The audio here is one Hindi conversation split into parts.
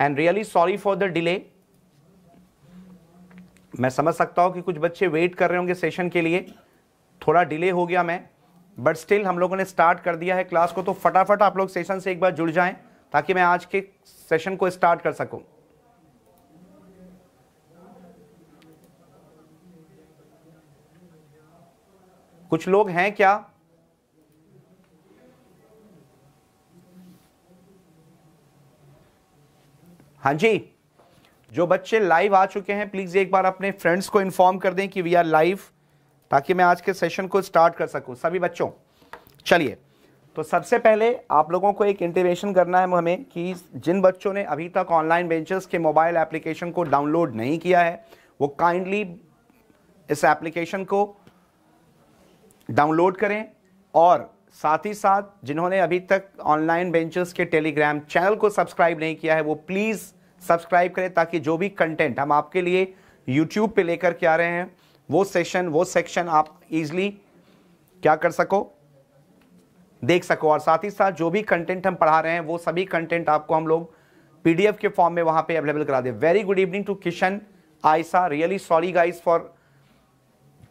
And really sorry for the delay मैं समझ सकता हूं कि कुछ बच्चे वेट कर रहे होंगे सेशन के लिए थोड़ा डिले हो गया मैं बट स्टिल हम लोगों ने स्टार्ट कर दिया है क्लास को तो फटाफट आप लोग सेशन से एक बार जुड़ जाएं ताकि मैं आज के सेशन को स्टार्ट कर सकूं कुछ लोग हैं क्या हाँ जी जो बच्चे लाइव आ चुके हैं प्लीज़ एक बार अपने फ्रेंड्स को इन्फॉर्म कर दें कि वी आर लाइव ताकि मैं आज के सेशन को स्टार्ट कर सकूं सभी बच्चों चलिए तो सबसे पहले आप लोगों को एक इंटीमेशन करना है हमें कि जिन बच्चों ने अभी तक ऑनलाइन बेंचेस के मोबाइल एप्लीकेशन को डाउनलोड नहीं किया है वो काइंडली इस एप्लीकेशन को डाउनलोड करें और साथ ही साथ जिन्होंने अभी तक ऑनलाइन बेंचेस के टेलीग्राम चैनल को सब्सक्राइब नहीं किया है वो प्लीज़ सब्सक्राइब करें ताकि जो भी कंटेंट हम आपके लिए यूट्यूब पे लेकर के आ रहे हैं वो सेशन वो सेक्शन आप इजली क्या कर सको देख सको और साथ ही साथ जो भी कंटेंट हम पढ़ा रहे हैं वो सभी कंटेंट आपको हम लोग पीडीएफ के फॉर्म में वहां पे अवेलेबल करा दे very good evening to Kishan Aisha really sorry guys for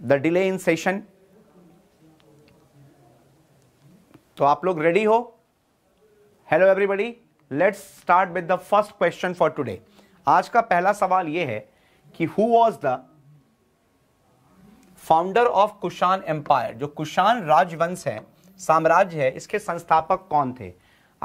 the delay in session तो आप लोग रेडी हो hello everybody let's start with the first question for today आज का पहला सवाल यह है कि who was the founder of Kushan empire जो कुशान राजवंश है साम्राज्य है इसके संस्थापक कौन थे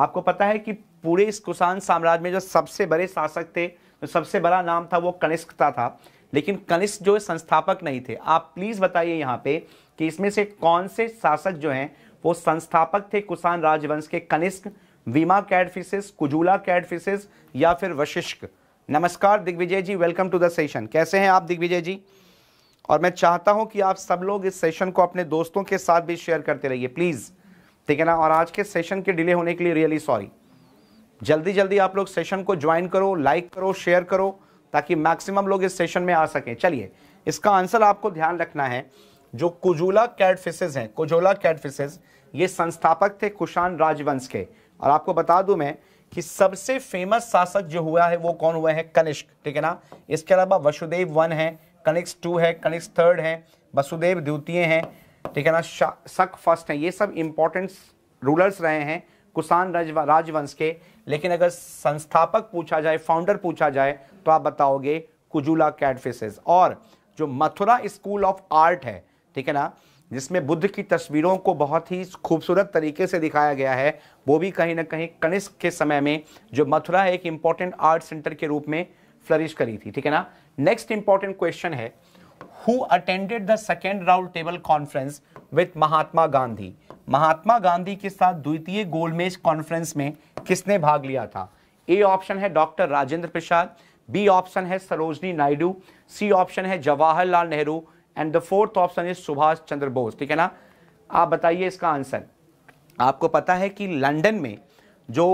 आपको पता है कि पूरे इस कुशान साम्राज्य में जो सबसे बड़े शासक थे जो सबसे बड़ा नाम था वो कनिष्क था लेकिन कनिष्क जो संस्थापक नहीं थे आप प्लीज़ बताइए यहाँ पे कि इसमें से कौन से शासक जो हैं वो संस्थापक थे कुशान राजवंश के कनिष्क वीमा कैटफिशेस कुजूला कैटफिशेस या फिर वशिष्क नमस्कार Digvijay ji welcome to the session कैसे हैं आप दिग्विजय जी और मैं चाहता हूं कि आप सब लोग इस सेशन को अपने दोस्तों के साथ भी शेयर करते रहिए प्लीज़ ठीक है ना और आज के सेशन के डिले होने के लिए रियली सॉरी जल्दी जल्दी आप लोग सेशन को ज्वाइन करो लाइक करो शेयर करो ताकि मैक्सिमम लोग इस सेशन में आ सकें चलिए इसका आंसर आपको ध्यान रखना है जो कुजूला कैटफिशेज हैं कुजोला कैटफिशेज ये संस्थापक थे कुशान राजवंश के और आपको बता दूं मैं कि सबसे फेमस शासक जो हुआ है वो कौन हुआ है कनिष्क ठीक है ना इसके अलावा वसुदेव वन है कनिष्क टू है कनिष्क थर्ड है वसुदेव द्वितीय है ठीक है ना शक फर्स्ट है ये सब इंपॉर्टेंट रूलर्स रहे हैं कुसान राजवंश के लेकिन अगर संस्थापक पूछा जाए फाउंडर पूछा जाए तो आप बताओगे कुजुला कैडफिस और जो मथुरा स्कूल ऑफ आर्ट है ठीक है ना जिसमें बुद्ध की तस्वीरों को बहुत ही खूबसूरत तरीके से दिखाया गया है वो भी कहीं ना कहीं कनिष्क के समय में जो मथुरा एक इंपॉर्टेंट आर्ट सेंटर के रूप में फ्लरिश करी थी ठीक है ना नेक्स्ट इंपॉर्टेंट क्वेश्चन है who attended the second round table conference with Mahatma Gandhi Mahatma Gandhi के साथ द्वितीय गोलमेज कॉन्फ्रेंस में किसने भाग लिया था ए ऑप्शन है doctor Rajendra Prasad B option है सरोजनी नायडू सी ऑप्शन है Jawaharlal Nehru and the fourth option is Subhash Chandra Bose ठीक है ना आप बताइए इसका आंसर आपको पता है कि लंदन में जो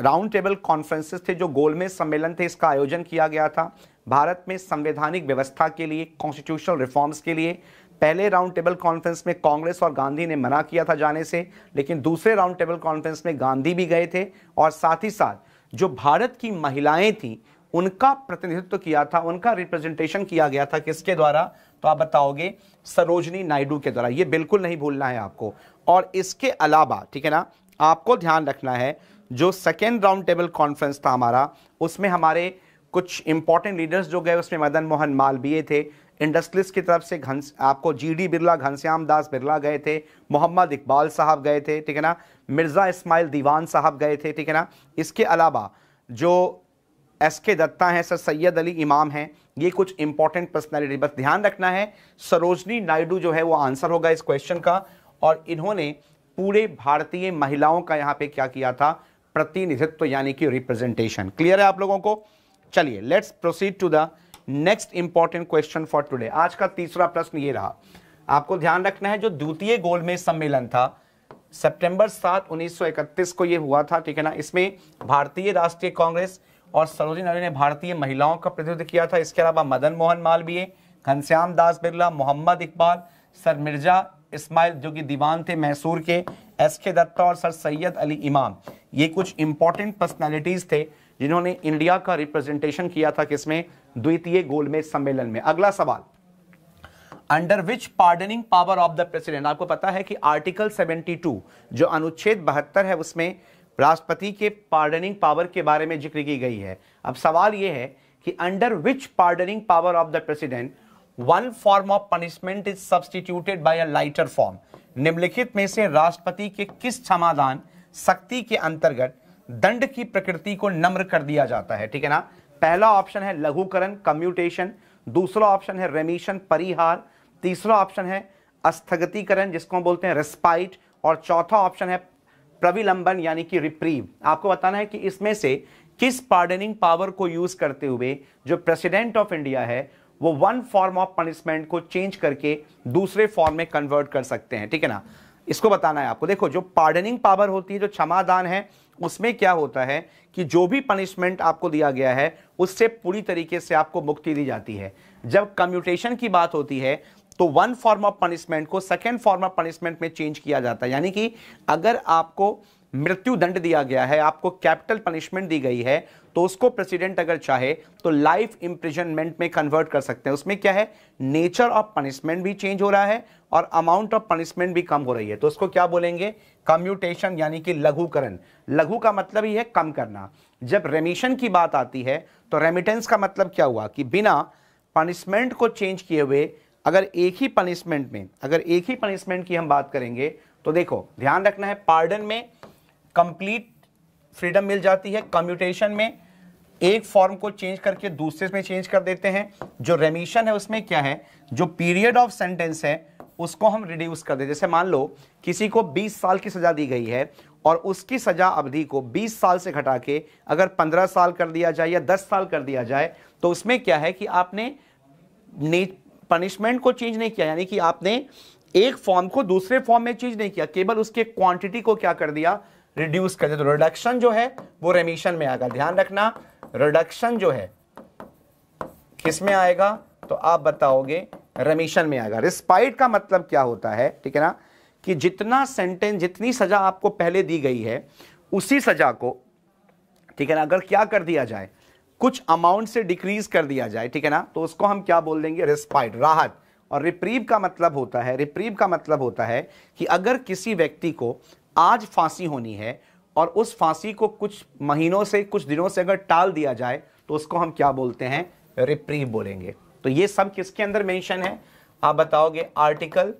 राउंड टेबल कॉन्फ्रेंसेस थे जो गोलमेज सम्मेलन थे इसका आयोजन किया गया था भारत में संवैधानिक व्यवस्था के लिए कॉन्स्टिट्यूशनल रिफॉर्म्स के लिए पहले राउंड टेबल कॉन्फ्रेंस में कांग्रेस और गांधी ने मना किया था जाने से लेकिन दूसरे राउंड टेबल कॉन्फ्रेंस में गांधी भी गए थे और साथ ही साथ जो भारत की महिलाएं थीं उनका प्रतिनिधित्व किया था उनका रिप्रेजेंटेशन किया गया था किसके द्वारा तो आप बताओगे सरोजनी नायडू के द्वारा ये बिल्कुल नहीं भूलना है आपको और इसके अलावा ठीक है ना आपको ध्यान रखना है जो सेकेंड राउंड टेबल कॉन्फ्रेंस था हमारा उसमें हमारे कुछ इंपॉर्टेंट लीडर्स जो गए उसमें मदन मोहन मालवीय थे इंडस्ट्रीज की तरफ से घन आपको जीडी बिरला घनश्याम दास बिरला गए थे मोहम्मद इकबाल साहब गए थे ठीक है ना मिर्ज़ा इस्माइल दीवान साहब गए थे ठीक है ना इसके अलावा जो एस के दत्ता हैं सर सैयद अली इमाम हैं ये कुछ इंपॉर्टेंट पर्सनैलिटी बस ध्यान रखना है सरोजनी नायडू जो है वो आंसर होगा इस क्वेश्चन का और इन्होंने पूरे भारतीय महिलाओं का यहां पे क्या किया था प्रतिनिधित्व तो यानी कि रिप्रेजेंटेशन क्लियर है आप लोगों को चलिए let's proceed to the next important question for today आज का तीसरा प्रश्न ये रहा आपको ध्यान रखना है जो द्वितीय गोलमेज सम्मेलन था सितंबर सात 1931 को यह हुआ था ठीक है ना इसमें भारतीय राष्ट्रीय कांग्रेस और सरोजी नायडू ने भारतीय महिलाओं का प्रतिनिधित्व किया था इसके अलावा मदन मोहन मालवीय घनश्याम दास बिरला मोहम्मद इकबाल सर मिर्जा इस्माइल जो कि दीवान थे मैसूर के एस के दत्ता और सर सैयद अली इमाम ये कुछ इंपॉर्टेंट पर्सनैलिटीज थे जिन्होंने इंडिया का रिप्रेजेंटेशन किया था किसमें द्वितीय गोलमेज सम्मेलन में अगला सवाल under which pardoning power of the president आपको पता है कि आर्टिकल 72 जो अनुच्छेद बहत्तर है उसमें राष्ट्रपति के पार्डनिंग पावर के बारे में जिक्र की गई है अब सवाल यह है कि under which pardoning power of the president one form of punishment is substituted by a lighter form निम्नलिखित में से राष्ट्रपति के किस क्षमादान शक्ति के अंतर्गत दंड की प्रकृति को नम्र कर दिया जाता है ठीक है ना पहला ऑप्शन है लघुकरण कम्यूटेशन दूसरा ऑप्शन है रेमिशन परिहार तीसरा ऑप्शन है अस्थगतिकरण जिसको हम बोलते हैं रेस्पाइट और चौथा ऑप्शन है प्रविलंबन यानी कि रिप्रीव आपको बताना है कि इसमें से किस पार्डनिंग पावर को यूज करते हुए जो प्रेसिडेंट ऑफ इंडिया है वो वन फॉर्म ऑफ पनिशमेंट को चेंज करके दूसरे फॉर्म में कन्वर्ट कर सकते हैं ठीक है ना इसको बताना है आपको देखो जो पार्डनिंग पावर होती है जो क्षमादान है उसमें क्या होता है कि जो भी पनिशमेंट आपको दिया गया है उससे पूरी तरीके से आपको मुक्ति दी जाती है जब कम्यूटेशन की बात होती है तो वन फॉर्म ऑफ पनिशमेंट को सेकेंड फॉर्म ऑफ पनिशमेंट में चेंज किया जाता है यानी कि अगर आपको मृत्यु दंड दिया गया है आपको कैपिटल पनिशमेंट दी गई है तो उसको प्रेसिडेंट अगर चाहे तो लाइफ इंप्रिजनमेंट में कन्वर्ट कर सकते हैं उसमें क्या है नेचर ऑफ पनिशमेंट भी चेंज हो रहा है और अमाउंट ऑफ पनिशमेंट भी कम हो रही है तो उसको क्या बोलेंगे कम्यूटेशन यानी कि लघुकरण लघु का मतलब ही है कम करना जब रेमिशन की बात आती है तो रेमिटेंस का मतलब क्या हुआ कि बिना पनिशमेंट को चेंज किए हुए अगर एक ही पनिशमेंट में अगर एक ही पनिशमेंट की हम बात करेंगे तो देखो ध्यान रखना है पार्डन में कंप्लीट फ्रीडम मिल जाती है कम्यूटेशन में एक फॉर्म को चेंज करके दूसरे में चेंज कर देते हैं जो रेमिशन है उसमें क्या है जो पीरियड ऑफ सेंटेंस है उसको हम रिड्यूस कर दे जैसे मान लो किसी को 20 साल की सज़ा दी गई है और उसकी सज़ा अवधि को 20 साल से घटा के अगर 15 साल कर दिया जाए या 10 साल कर दिया जाए तो उसमें क्या है कि आपने पनिशमेंट को चेंज नहीं किया यानी कि आपने एक फॉर्म को दूसरे फॉर्म में चेंज नहीं किया केवल उसके क्वांटिटी को क्या कर दिया रिड्यूस कर दिया तो रिडक्शन जो है वो रेमिशन में आएगा ध्यान रखना रिडक्शन जो है किस में आएगा तो आप बताओगे रेमिशन में आएगा रिस्पाइट का मतलब क्या होता है ठीक है ना कि जितना सेंटेंस जितनी सजा आपको पहले दी गई है उसी सजा को ठीक है ना अगर क्या कर दिया जाए कुछ अमाउंट से डिक्रीज कर दिया जाए ठीक है ना तो उसको हम क्या बोल देंगे रिस्पाइट राहत और रिप्रीव का मतलब होता है रिप्रीव का मतलब होता है कि अगर किसी व्यक्ति को आज फांसी होनी है और उस फांसी को कुछ महीनों से कुछ दिनों से अगर टाल दिया जाए तो उसको हम क्या बोलते हैं रिप्रीव बोलेंगे तो ये सब किसके अंदर मेंशन है आप बताओगे आर्टिकल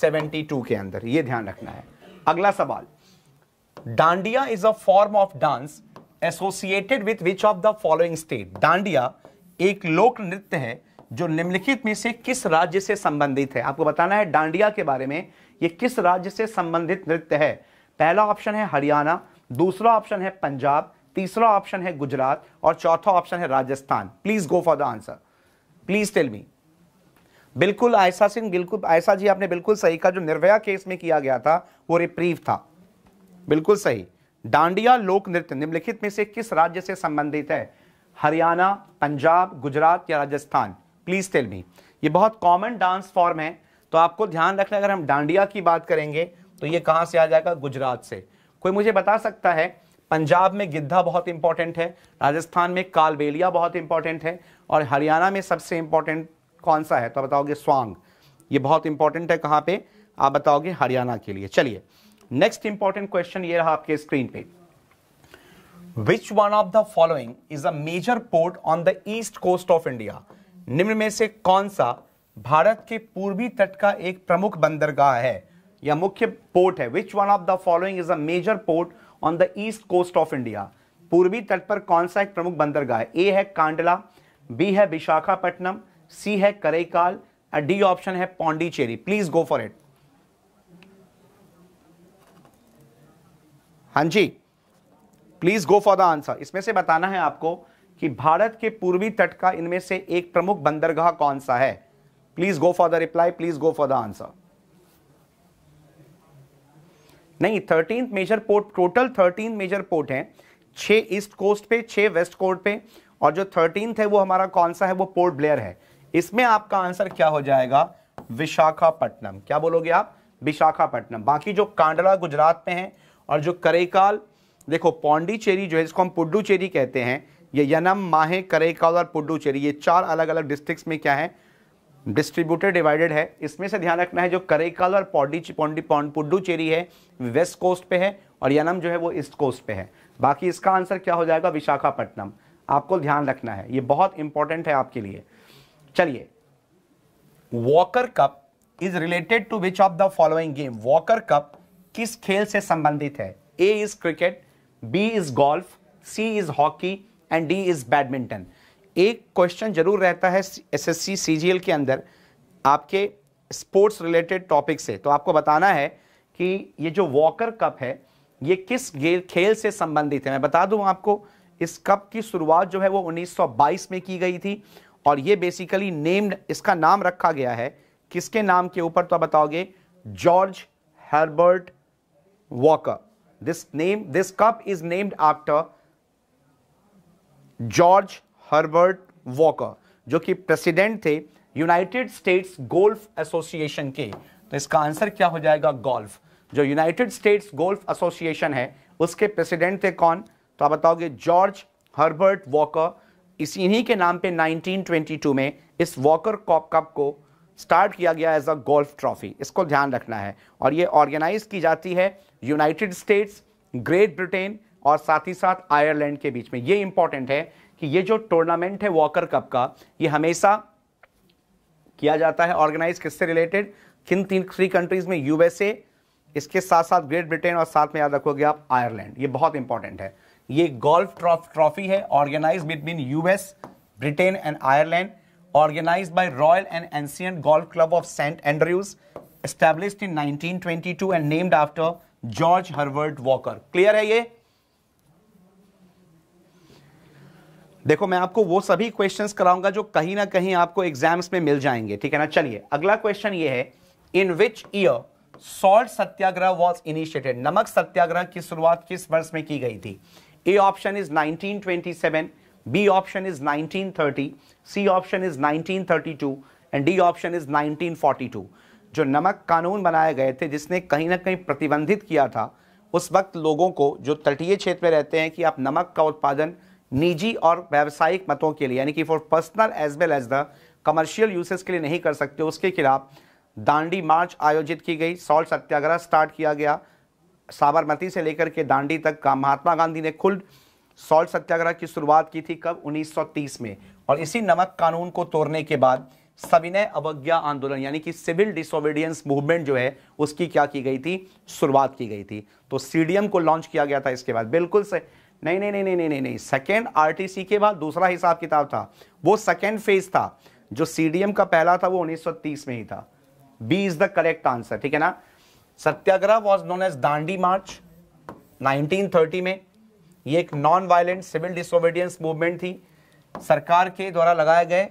72 के अंदर ये ध्यान रखना है अगला सवाल Dandiya is a form of dance associated with which of the following state Dandiya एक लोक नृत्य है जो निम्नलिखित में से किस राज्य से संबंधित है आपको बताना है डांडिया के बारे में ये किस राज्य से संबंधित नृत्य है पहला ऑप्शन है हरियाणा दूसरा ऑप्शन है पंजाब तीसरा ऑप्शन है गुजरात और चौथा ऑप्शन है Rajasthan please go for the answer please tell me बिल्कुल आयसा सिंह बिल्कुल आयसा जी आपने बिल्कुल सही कहा जो निर्भया केस में किया गया था वो रिप्रीव था बिल्कुल सही डांडिया लोक नृत्य निम्नलिखित में से किस राज्य से संबंधित है हरियाणा पंजाब गुजरात या राजस्थान प्लीज टेल मी ये बहुत कॉमन डांस फॉर्म है तो आपको ध्यान रखना अगर हम डांडिया की बात करेंगे तो ये कहां से आ जाएगा गुजरात से कोई मुझे बता सकता है पंजाब में गिद्धा बहुत इंपॉर्टेंट है राजस्थान में कालबेलिया बहुत इंपॉर्टेंट है और हरियाणा में सबसे इंपॉर्टेंट कौन सा है तो बताओगे स्वांग ये बहुत इंपॉर्टेंट है कहाँ पे आप बताओगे हरियाणा के लिए चलिए नेक्स्ट इंपॉर्टेंट क्वेश्चन ये रहा आपके स्क्रीन पे which one of the following is a major port on the east coast of India निम्न में से कौन सा भारत के पूर्वी तट का एक प्रमुख बंदरगाह है या मुख्य पोर्ट है which one of the following is a major port on the east coast of India पूर्वी तट पर कौन सा एक प्रमुख बंदरगाह है ए है कांडला बी है विशाखापट्टनम सी है करेकाल डी ऑप्शन है Pondicherry please go for it हाँ जी please go for the answer इसमें से बताना है आपको कि भारत के पूर्वी तट का इनमें से एक प्रमुख बंदरगाह कौन सा है please go for the reply please go for the answer नहीं thirteen major port total thirteen major port हैं छह ईस्ट कोस्ट पे छह वेस्ट कोस्ट पे और जो थर्टीन है वो हमारा कौन सा है वो पोर्ट ब्लेयर है इसमें आपका आंसर क्या हो जाएगा विशाखापट्टनम क्या बोलोगे आप विशाखापट्टनम बाकी जो कांडला गुजरात में है और जो करेकाल देखो पौंडीचेरी जो है इसको हम पुडुचेरी कहते हैं ये यनम माहे करेकाल और पुडुचेरी ये चार अलग अलग डिस्ट्रिक्ट्स में क्या है डिस्ट्रीब्यूटेड डिवाइडेड है इसमें से ध्यान रखना है जो करेकाल और पौंडी पुडुचेरी है वेस्ट कोस्ट पे है और यनम जो है वो ईस्ट कोस्ट पे है बाकी इसका आंसर क्या हो जाएगा विशाखापट्टनम आपको ध्यान रखना है ये बहुत इंपॉर्टेंट है आपके लिए चलिए Walker cup is related to which of the following game Walker cup किस खेल से संबंधित है A is cricket B is golf C is hockey and D is badminton एक क्वेश्चन जरूर रहता है S S C C G L के अंदर आपके स्पोर्ट्स रिलेटेड टॉपिक से तो आपको बताना है कि ये जो वॉकर कप है ये किस खेल से संबंधित है मैं बता दूं आपको इस कप की शुरुआत जो है वो 1922 में की गई थी और ये बेसिकली नेम्ड इसका नाम रखा गया है किसके नाम के ऊपर तो आप बताओगे George Herbert Walker. This name, this cup is named after George Herbert Walker जो कि प्रेसिडेंट थे यूनाइटेड स्टेट्स गोल्फ एसोसिएशन के तो इसका आंसर क्या हो जाएगा गोल्फ जो यूनाइटेड स्टेट्स गोल्फ एसोसिएशन है उसके प्रेसिडेंट थे कौन तो आप बताओगे जॉर्ज हर्बर्ट वॉकर इसी इन्हीं के नाम पे 1922 में इस वॉकर कॉप कप को स्टार्ट किया गया एज अ गोल्फ ट्रॉफी इसको ध्यान रखना है और ये ऑर्गेनाइज की जाती है यूनाइटेड स्टेट्स ग्रेट ब्रिटेन और साथ ही साथ आयरलैंड के बीच में ये इंपॉर्टेंट है कि ये जो टूर्नामेंट है वॉकर कप का ये हमेशा किया जाता है ऑर्गेनाइज किससे रिलेटेड किन तीन थ्री कंट्रीज में यूएसए इसके साथ साथ ग्रेट ब्रिटेन और साथ में याद रखोगे आप आयरलैंड ये बहुत इंपॉर्टेंट है ये गोल्फ ट्रॉफी है organise between US Britain and Ireland organized by Royal and Ancient Golf Club of St. Andrews, established in 1922 and named after George Herbert Walker. Clear है ये देखो मैं आपको वो सभी क्वेश्चंस कराऊंगा जो कहीं ना कहीं आपको एग्जाम्स में मिल जाएंगे ठीक है ना चलिए अगला क्वेश्चन ये है in which year salt Satyagraha was initiated नमक सत्याग्रह की शुरुआत किस वर्ष में की गई थी A option is 1927 B option is 1930, C option is 1932 and D option is 1942 जो नमक कानून बनाए गए थे जिसने कहीं ना कहीं प्रतिबंधित किया था उस वक्त लोगों को जो तटीय क्षेत्र में रहते हैं कि आप नमक का उत्पादन निजी और व्यावसायिक मतों के लिए यानी कि for personal as well as the commercial uses के लिए नहीं कर सकते उसके खिलाफ दांडी मार्च आयोजित की गई सॉल्ट सत्याग्रह स्टार्ट किया गया साबरमती से लेकर के दांडी तक का महात्मा गांधी ने खुद सॉल्ट सत्याग्रह की शुरुआत की थी कब 1930 में और इसी नमक कानून को तोड़ने के बाद सविनय अवज्ञा आंदोलन यानी कि सिविल डिसोबीडियंस मूवमेंट जो है उसकी क्या की गई थी शुरुआत की गई थी तो सीडीएम को लॉन्च किया गया था इसके बाद बिल्कुल से नहीं नहीं नहीं नहीं नहीं नहीं सेकेंड आर के बाद दूसरा हिसाब किताब था वो सेकेंड फेज था जो सीडीएम का पहला था वो 1930 में ही था B is the correct answer ठीक है ना Satyagraha was known as Dandi march 1930 में ये एक non violent civil disobedience movement थी सरकार के द्वारा लगाए गए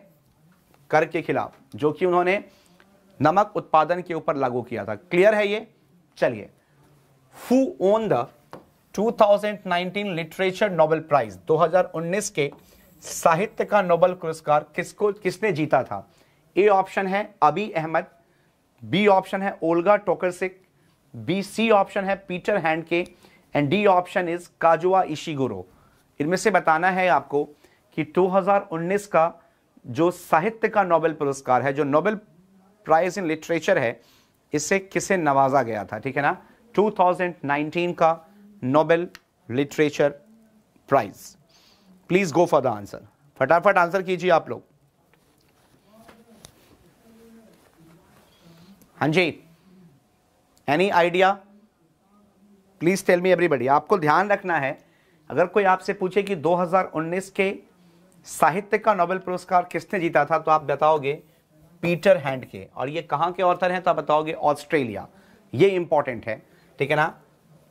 कर के खिलाफ जो कि उन्होंने नमक उत्पादन के ऊपर लागू किया था क्लियर है ये चलिए who won the 2019 literature Nobel prize 2019 के साहित्य का नोबेल पुरस्कार किसको किसने जीता था ए ऑप्शन है अबी अहमद बी ऑप्शन है Olga Tokarczuk C option है Peter Handke and D option is Kazuo Ishiguro इनमें से बताना है आपको कि 2019 का जो साहित्य का नोबेल पुरस्कार है जो नोबेल प्राइज इन लिटरेचर है इसे किसे नवाजा गया था ठीक है ना 2019 का Nobel literature prize please go for the answer फटाफट आंसर कीजिए आप लोग हां जी any idea please tell me everybody आपको ध्यान रखना है अगर कोई आपसे पूछे कि 2019 के साहित्य का नोबेल पुरस्कार किसने जीता था तो आप बताओगे पीटर हैंड के और ये कहाँ के ऑर्थर हैं तो आप बताओगे ऑस्ट्रेलिया ये इंपॉर्टेंट है ठीक है ना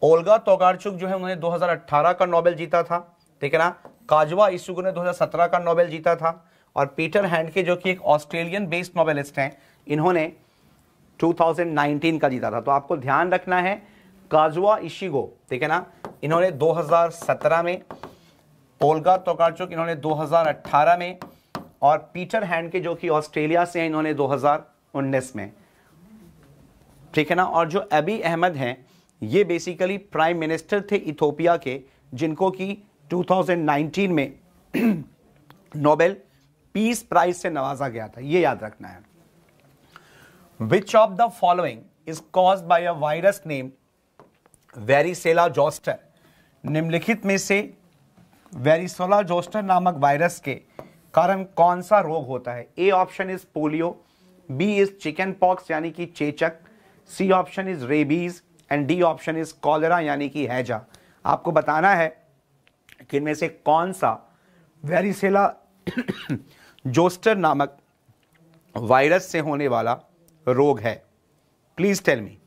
ओल्गा तोगारचुक जो है उन्होंने 2018 का नोबेल जीता था ठीक है ना काजवा इसुगो ने 2017 का नोबेल जीता था और पीटर हैंड के जो कि एक ऑस्ट्रेलियन बेस्ड नोबेलिस्ट हैं इन्होंने 2019 का जीता था तो आपको ध्यान रखना है काजुआ इशिगो ठीक है ना इन्होंने 2017 में ओल्गा तोकारचुक इन्होंने 2018 में और पीटर हैंड के जो कि ऑस्ट्रेलिया से हैं इन्होंने 2019 में ठीक है ना और जो अबी अहमद हैं ये बेसिकली प्राइम मिनिस्टर थे इथोपिया के जिनको कि 2019 में नोबेल पीस प्राइज से नवाजा गया था ये याद रखना है which of the following is cause by a virus name varicella zoster निम्नलिखित में से वेरिसोला जोस्टर नामक वायरस के कारण कौन सा रोग होता है A option is polio B is chickenpox यानी कि चेचक C option is rabies and D option is cholera यानी कि हैजा आपको बताना है कि इनमें से कौन सा वेरिसेला जोस्टर नामक वायरस से होने वाला रोग है please tell me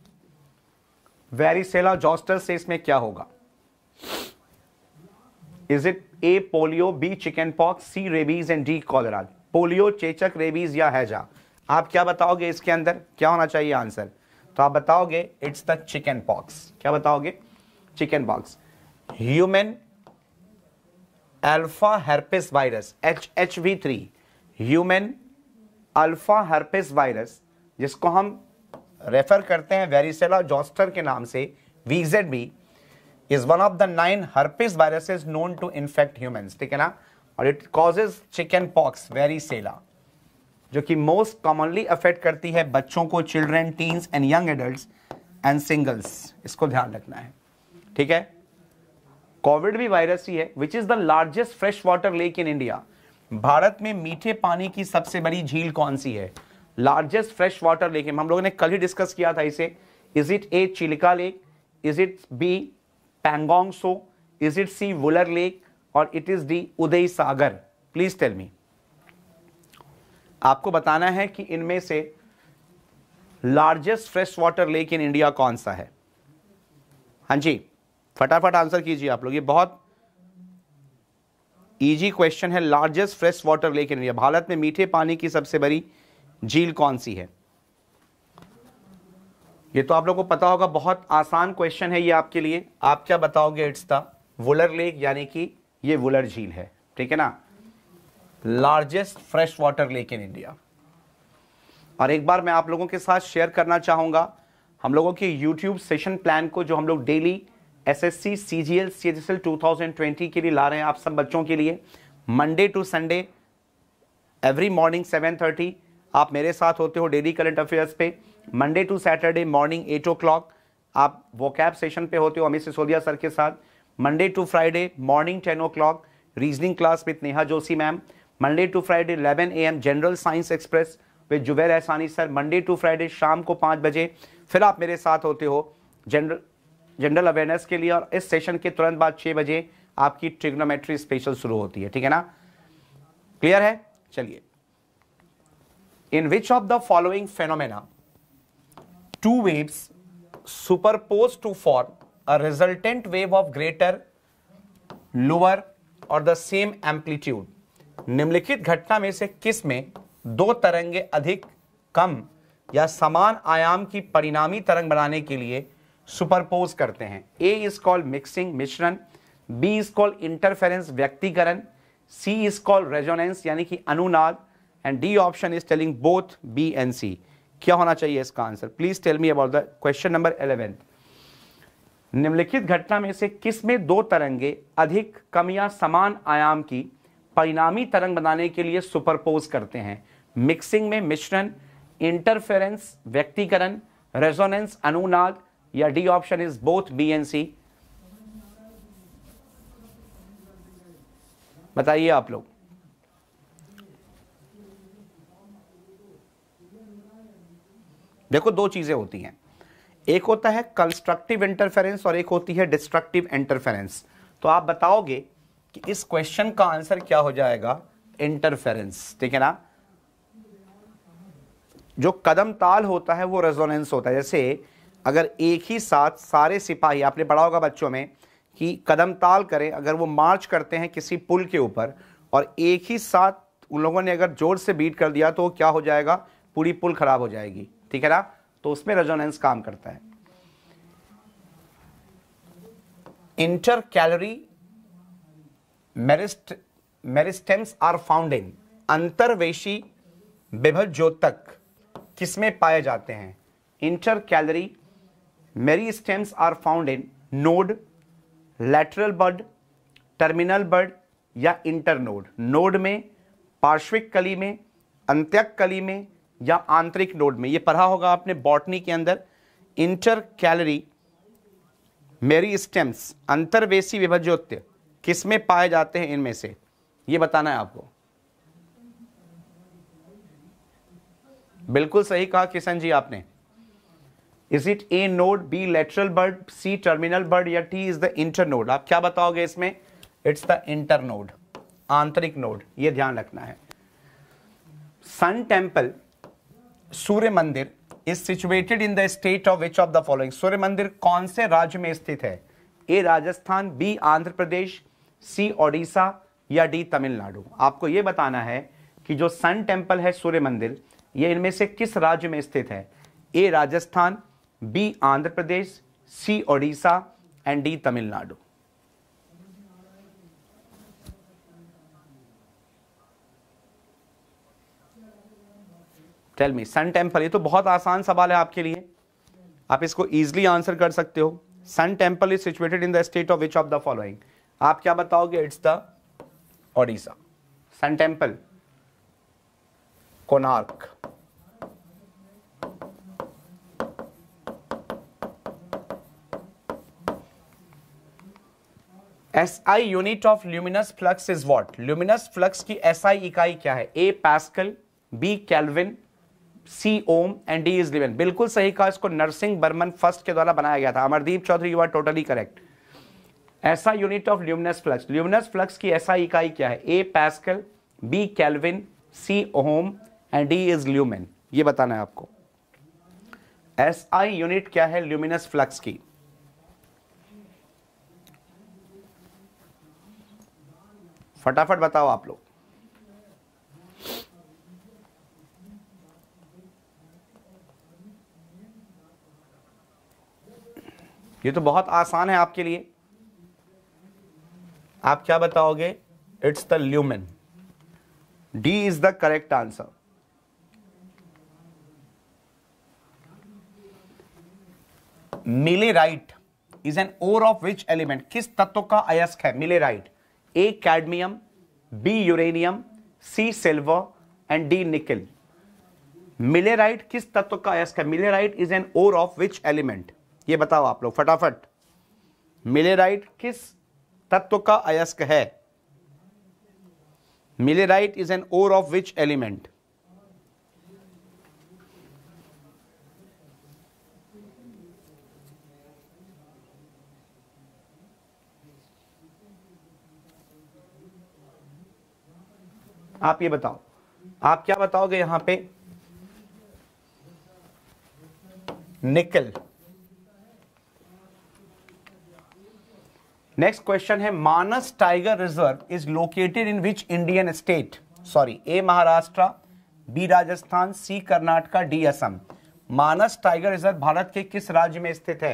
varicella zoster से इसमें क्या होगा is it A polio B chickenpox C rabies and D cholera polio चेचक रेबीज या हैजा आप क्या बताओगे इसके अंदर क्या होना चाहिए आंसर तो आप बताओगे इट्स द चिकन पॉक्स क्या बताओगे chickenpox human alpha herpes virus H H V three human alpha herpes virus जिसको हम रेफर करते हैं वेरिसेला जॉस्टर के नाम से VZV is one of the nine herpes viruses known to infect humans ठीक है ना और it causes chickenpox varicella जो कि मोस्ट कॉमनली अफेक्ट करती है बच्चों को children teens and young adult and shingles इसको ध्यान रखना है ठीक है कोविड भी वायरस ही है which is the largest fresh water lake in India भारत में मीठे पानी की सबसे बड़ी झील कौन सी है लार्जेस्ट फ्रेश वाटर लेक हम लोगों ने कल ही डिस्कस किया था इसे is it A Chilika lake is it B Pangong Tso is it C Wular lake और it is D Uday Sagar please tell me आपको बताना है कि इनमें से largest fresh water lake in India कौन सा है हाँ जी फटाफट आंसर कीजिए आप लोग ये बहुत इजी क्वेश्चन है largest fresh water lake in India भारत में मीठे पानी की सबसे बड़ी झील कौन सी है ये तो आप लोगों को पता होगा बहुत आसान क्वेश्चन है ये आपके लिए आप क्या बताओगे इट्स द वुलर लेक यानी कि ये वुलर झील है ठीक है ना largest fresh water lake in India और एक बार मैं आप लोगों के साथ शेयर करना चाहूंगा हम लोगों की यूट्यूब सेशन प्लान को जो हम लोग daily S S C C G L C H S L two thousand twenty के लिए ला रहे हैं आप सब बच्चों के लिए Monday to Sunday every morning seven thirty आप मेरे साथ होते हो डेली करंट अफेयर्स पे Monday to Saturday morning eight o'clock आप वो कैब सेशन पे होते हो अमित सिसोदिया सर के साथ Monday to Friday morning ten o'clock reasoning class with Neha Joshi ma'am Monday to Friday eleven A M general science express with Zubair Ehsani sir Monday to Friday शाम को पाँच बजे फिर आप मेरे साथ होते हो जनरल जनरल अवेयरनेस के लिए और इस सेशन के तुरंत बाद छः बजे आपकी ट्रिग्नोमेट्री स्पेशल शुरू होती है ठीक है ना क्लियर है चलिए in which of the following phenomena two waves superposed to form a resultant wave of greater lower और द सेम एम्पलीट्यूड निम्नलिखित घटना में से किस में दो तरंगे अधिक कम या समान आयाम की परिणामी तरंग बनाने के लिए सुपरपोज करते हैं ए इज कॉल्ड मिक्सिंग मिश्रण बी इज कॉल्ड इंटरफेरेंस व्यक्तिकरण सी इज कॉल्ड रेजोनेंस यानी कि अनुनाद and D option is telling both B and C क्या होना चाहिए इसका answer please tell me about the question number eleventh निम्नलिखित घटना में से किस में दो तरंगे अधिक कम या समान आयाम की परिणामी तरंग बनाने के लिए सुपरपोज करते हैं मिक्सिंग में मिश्रण इंटरफेरेंस व्यक्तिकरण रेजोनेंस अनुनाद या D option is both B and C बताइए आप लोग देखो दो चीज़ें होती हैं एक होता है कंस्ट्रक्टिव इंटरफेरेंस और एक होती है डिस्ट्रक्टिव इंटरफेरेंस तो आप बताओगे कि इस क्वेश्चन का आंसर क्या हो जाएगा इंटरफेरेंस ठीक है ना जो कदम ताल होता है वो रेजोनेंस होता है जैसे अगर एक ही साथ सारे सिपाही आपने पढ़ा होगा बच्चों में कि कदम ताल करें अगर वो मार्च करते हैं किसी पुल के ऊपर और एक ही साथ उन लोगों ने अगर जोर से बीट कर दिया तो क्या हो जाएगा पूरी पुल खराब हो जाएगी ठीक है ना तो उसमें रेजोनेंस काम करता है intercalary merist meristems are found in अंतरवेशी विभल ज्योतक किसमें पाए जाते हैं intercalary meristems are found in node lateral bud terminal bud या इंटर नोड नोड में पार्श्विक कली में अंत्यक कली में या आंतरिक नोड में ये पढ़ा होगा आपने बॉटनी के अंदर इंटर कैलरी मेरी स्टेम्स अंतर्वेशी विभज्योत्य किस में पाए जाते हैं इनमें से ये बताना है आपको बिल्कुल सही कहा किशन जी आपने is it A node B lateral bud C terminal bud या D is the internode आप क्या बताओगे इसमें इट्स द इंटर नोड आंतरिक नोड ये ध्यान रखना है सन टेम्पल सूर्य मंदिर is situated in the state of which of the following सूर्य मंदिर कौन से राज्य में स्थित है A Rajasthan B Andhra Pradesh C Odisha या डी तमिलनाडु आपको यह बताना है कि जो सन टेम्पल है सूर्य मंदिर ये इनमें से किस राज्य में स्थित है A Rajasthan B Andhra Pradesh C Odisha and D Tamil Nadu tell me sun temple ये तो बहुत आसान सवाल है आपके लिए आप इसको इजिली आंसर कर सकते हो sun temple is situated in the state of which of the following आप क्या बताओगे it's the Odisha sun temple Konark S I unit of luminous flux is what luminous flux की एस आई इकाई क्या है A pascal B kelvin C ohm and D is lumen बिल्कुल सही कहा इसको नरसिंह बर्मन फर्स्ट के द्वारा बनाया गया था Amardeep Chaudhary you are totally correct S I unit of luminous flux luminous flux की ऐसा इकाई क्या है A pascal B kelvin C ohm and D is lumen ये बताना है आपको एस आई यूनिट क्या है ल्यूमिनस फ्लक्स की फटाफट बताओ आप लोग ये तो बहुत आसान है आपके लिए आप क्या बताओगे it's the lumen D is the correct answer millerite is an ore of which element किस तत्व का अयस्क है millerite A cadmium B uranium C silver and D nickel millerite किस तत्व का अयस्क है millerite is an ore of which element ये बताओ आप लोग फटाफट मिलेराइट किस तत्व का अयस्क है millerite is an ore of which element आप ये बताओ आप क्या बताओगे यहां पे निकल नेक्स्ट क्वेश्चन है Manas tiger reserve is located in which Indian state sorry A Maharashtra B Rajasthan C Karnataka D Assam Manas tiger reserve Bharat के किस राज्य में स्थित है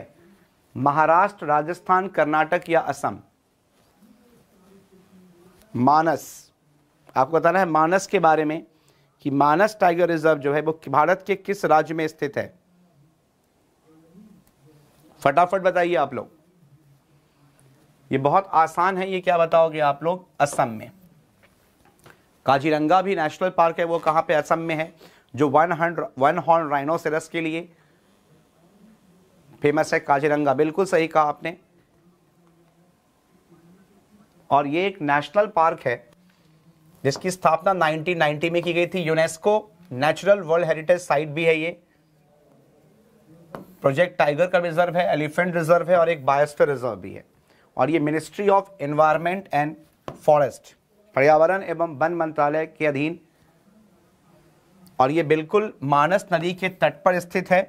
महाराष्ट्र राजस्थान कर्नाटक या असम मानस आपको बताना है मानस के बारे में कि मानस टाइगर रिजर्व जो है वो भारत के किस राज्य में स्थित है फटाफट बताइए आप लोग ये बहुत आसान है ये क्या बताओगे आप लोग असम में काजीरंगा भी नेशनल पार्क है वो कहाँ पे असम में है जो one horned one horn rhinoceros के लिए फेमस है काजीरंगा बिल्कुल सही कहा आपने और ये एक नेशनल पार्क है जिसकी स्थापना 1990 में की गई थी UNESCO natural world heritage site भी है ये प्रोजेक्ट टाइगर का रिजर्व है एलिफेंट रिजर्व है और एक बायोस्फीयर रिजर्व भी है और ये ministry of environment and forest पर्यावरण एवं वन मंत्रालय के अधीन और ये बिल्कुल मानस नदी के तट पर स्थित है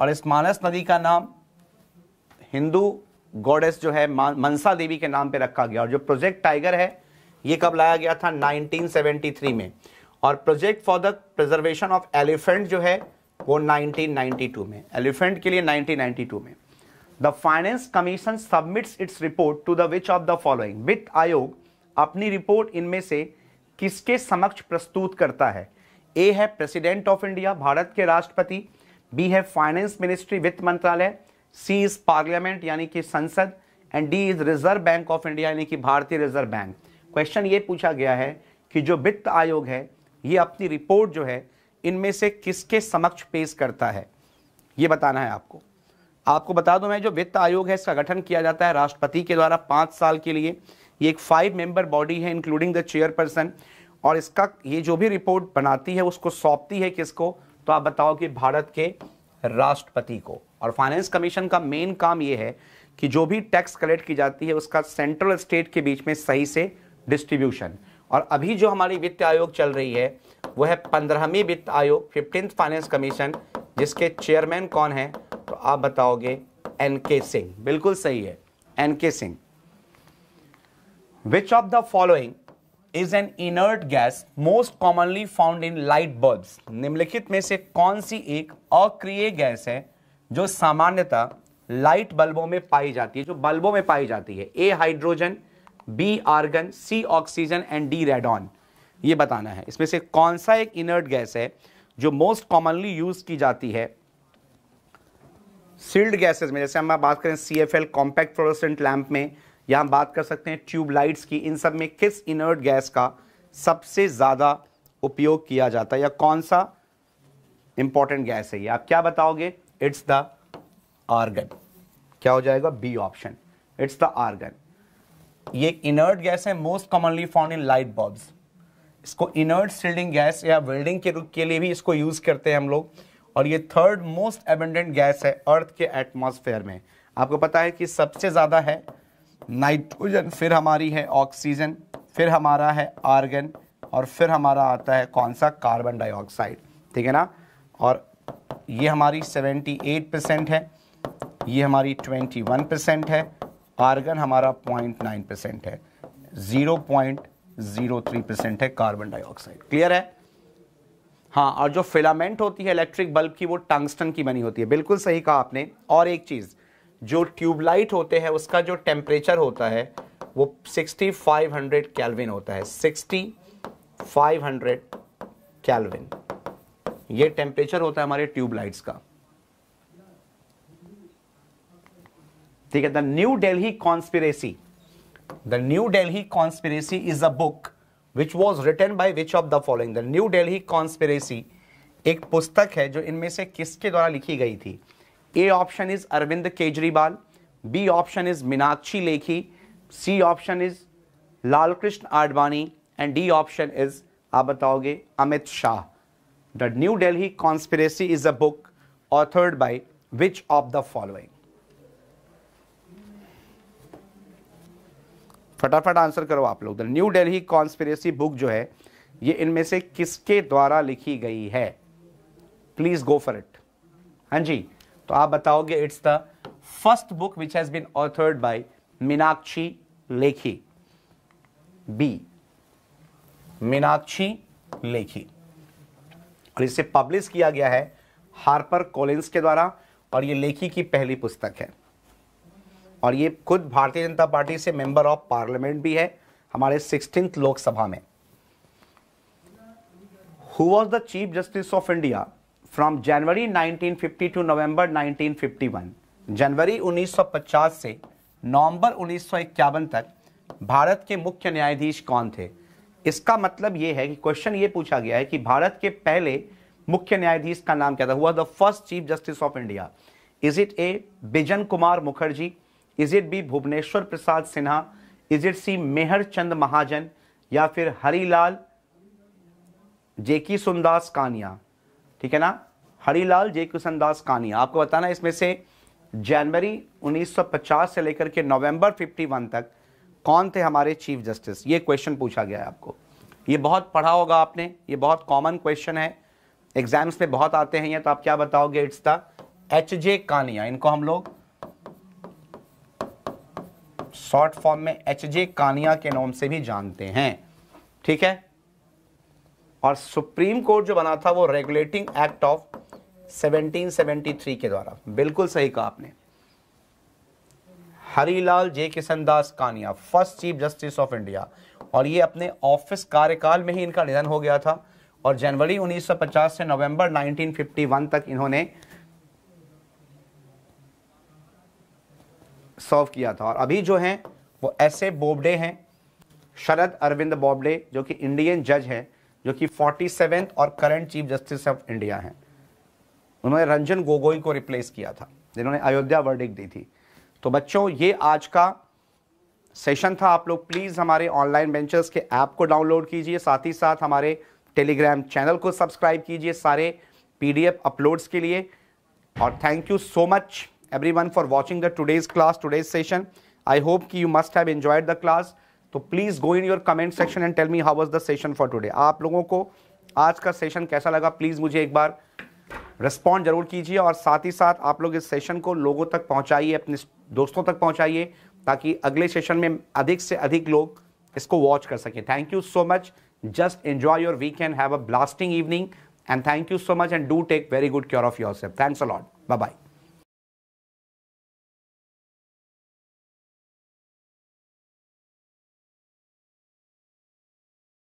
और इस मानस नदी का नाम हिंदू गॉडेस जो है मनसा देवी के नाम पे रखा गया और जो प्रोजेक्ट टाइगर है ये कब लाया गया था 1973 में और project for the preservation of elephant जो है वो 1992 में एलिफेंट के लिए 1992 में the finance commission submits its report to the which of the following वित्त आयोग अपनी रिपोर्ट इनमें से किसके समक्ष प्रस्तुत करता है ए है प्रेसिडेंट ऑफ इंडिया भारत के राष्ट्रपति बी है फाइनेंस मिनिस्ट्री वित्त मंत्रालय सी इज पार्लियामेंट यानी कि संसद and D is Reserve Bank of India यानी कि भारतीय रिजर्व बैंक क्वेश्चन ये पूछा गया है कि जो वित्त आयोग है ये अपनी रिपोर्ट जो है इनमें से किसके समक्ष पेश करता है ये बताना है आपको आपको बता दूं मैं जो वित्त आयोग है इसका गठन किया जाता है राष्ट्रपति के द्वारा पांच साल के लिए ये एक फाइव मेंबर बॉडी है इंक्लूडिंग द चेयरपर्सन और इसका ये जो भी रिपोर्ट बनाती है उसको सौंपती है किसको तो आप बताओ कि भारत के राष्ट्रपति को और फाइनेंस कमीशन का मेन काम ये है कि जो भी टैक्स कलेक्ट की जाती है उसका सेंट्रल स्टेट के बीच में सही से डिस्ट्रीब्यूशन और अभी जो हमारी वित्त आयोग चल रही है वो है पंद्रहवीं वित्त आयोग फिफ्टींथ फाइनेंस कमीशन जिसके चेयरमैन कौन है तो आप बताओगे एन के सिंह बिल्कुल सही है N K Singh which of the following is an inert gas most commonly found in light bulbs निम्नलिखित में से कौन सी एक अक्रिय गैस है जो सामान्यतः लाइट बल्बों में पाई जाती है जो बल्बों में पाई जाती है A hydrogen B argon C oxygen and D radon ये बताना है इसमें से कौन सा एक इनर्ट गैस है जो मोस्ट कॉमनली यूज की जाती है सील्ड गैसेज में जैसे हम बात करें C F L compact fluorescent lamp में या हम बात कर सकते हैं ट्यूबलाइट्स की इन सब में किस इनर्ट गैस का सबसे ज़्यादा उपयोग किया जाता है या कौन सा इंपॉर्टेंट गैस है ये आप क्या बताओगे इट्स द आर्गन क्या हो जाएगा B option it's the argon ये इनर्ट गैस है most commonly found in light bulbs इसको इनर्ट सील्डिंग गैस या वेल्डिंग के के लिए भी इसको यूज़ करते हैं हम लोग और ये थर्ड मोस्ट एबेंडेंट गैस है अर्थ के एटमॉस्फेयर में आपको पता है कि सबसे ज़्यादा है नाइट्रोजन फिर हमारी है ऑक्सीजन फिर हमारा है आर्गन और फिर हमारा आता है कौन सा कार्बन डाइऑक्साइड ठीक है ना और ये हमारी 78 परसेंट है ये हमारी 21 परसेंट है आर्गन हमारा 0.9 परसेंट है 0.03 परसेंट है कार्बन डाइऑक्साइड क्लियर है हाँ और जो फिलामेंट होती है इलेक्ट्रिक बल्ब की वो टंगस्टन की बनी होती है बिल्कुल सही कहा आपने और एक चीज़ जो ट्यूबलाइट होते हैं उसका जो टेम्परेचर होता है वो 6500 कैल्विन होता है 6500 कैलविन ये टेम्परेचर होता है हमारे ट्यूबलाइट्स का ठीक है the new Delhi conspiracy the new Delhi conspiracy is a book which was written by which of the following the new Delhi conspiracy एक पुस्तक है जो इनमें से किसके द्वारा लिखी गई थी A option is Arvind Kejriwal B option is Meenakshi Lekhi C option is Lal Krishna Advani and D option is आप बताओगे Amit Shah the new Delhi conspiracy is a book authored by which of the following फटाफट आंसर करो आप लोग the new Delhi conspiracy book जो है ये इनमें से किसके द्वारा लिखी गई है प्लीज गो फॉर इट हाँ जी तो आप बताओगे it's the first book which has been authored by Meenakshi Lekhi B Meenakshi Lekhi और इसे पब्लिश किया गया है हार्पर कोलिंस के द्वारा और ये लेखी की पहली पुस्तक है और ये खुद भारतीय जनता पार्टी से मेंबर ऑफ पार्लियामेंट भी है हमारे सिक्सटींथ लोकसभा में who was the chief justice of India from January 1950 to November 1951 जनवरी 1950 से नवंबर 1951 तक भारत के मुख्य न्यायाधीश कौन थे इसका मतलब यह है कि क्वेश्चन ये पूछा गया है कि भारत के पहले मुख्य न्यायाधीश का नाम क्या था हुआ the first chief justice of India is it A Bijan Kumar Mukherjee is it B Bhubaneswar Prasad Sinha is it C Mehr Chand Mahajan या फिर हरिलाल जेकी सुंदास कानिया ठीक है ना हरीलाल जेकी सुंदास कानिया आपको बताना इसमें से जनवरी 1950 से लेकर के नवंबर 51 तक कौन थे हमारे चीफ जस्टिस ये क्वेश्चन पूछा गया है आपको ये बहुत पढ़ा होगा आपने ये बहुत कॉमन क्वेश्चन है एग्जाम्स में बहुत आते हैं या तो आप क्या बताओगे it's the H J Kania इनको हम लोग शॉर्ट फॉर्म में एच जे कानिया के नाम से भी जानते हैं ठीक है और सुप्रीम कोर्ट जो बना था वो रेगुलेटिंग एक्ट ऑफ 1773 के द्वारा बिल्कुल सही कहा आपने Harilal J Kishan Das Kania first chief justice of India और ये अपने ऑफिस कार्यकाल में ही इनका निधन हो गया था और जनवरी 1950 से नवंबर 1951 तक इन्होंने सर्व किया था और अभी जो हैं वो ऐसे बोबडे हैं शरद अरविंद बोबडे जो कि इंडियन जज हैं जो कि फोर्टी सेवेंथ और current chief justice of India हैं उन्होंने रंजन गोगोई को रिप्लेस किया था जिन्होंने अयोध्या वर्डिक दी थी तो बच्चों ये आज का सेशन था आप लोग प्लीज़ हमारे ऑनलाइन बेंचर्स के ऐप को डाउनलोड कीजिए साथ ही साथ हमारे टेलीग्राम चैनल को सब्सक्राइब कीजिए सारे पीडीएफ अपलोड्स के लिए और thank you so much everyone for watching the today's class, today's session. I hope कि you must have enjoyed the class. तो please go in your comment section and tell me how was the session for today आप लोगों को आज का सेशन कैसा लगा प्लीज़ मुझे एक बार रिस्पॉन्ड जरूर कीजिए और साथ ही साथ आप लोग इस सेशन को लोगों तक पहुंचाइए अपने दोस्तों तक पहुंचाइए ताकि अगले सेशन में अधिक से अधिक लोग इसको वॉच कर सकें thank you so much just enjoy your weekend have a blasting evening and thank you so much and do take very good care of yourself thanks a bye bye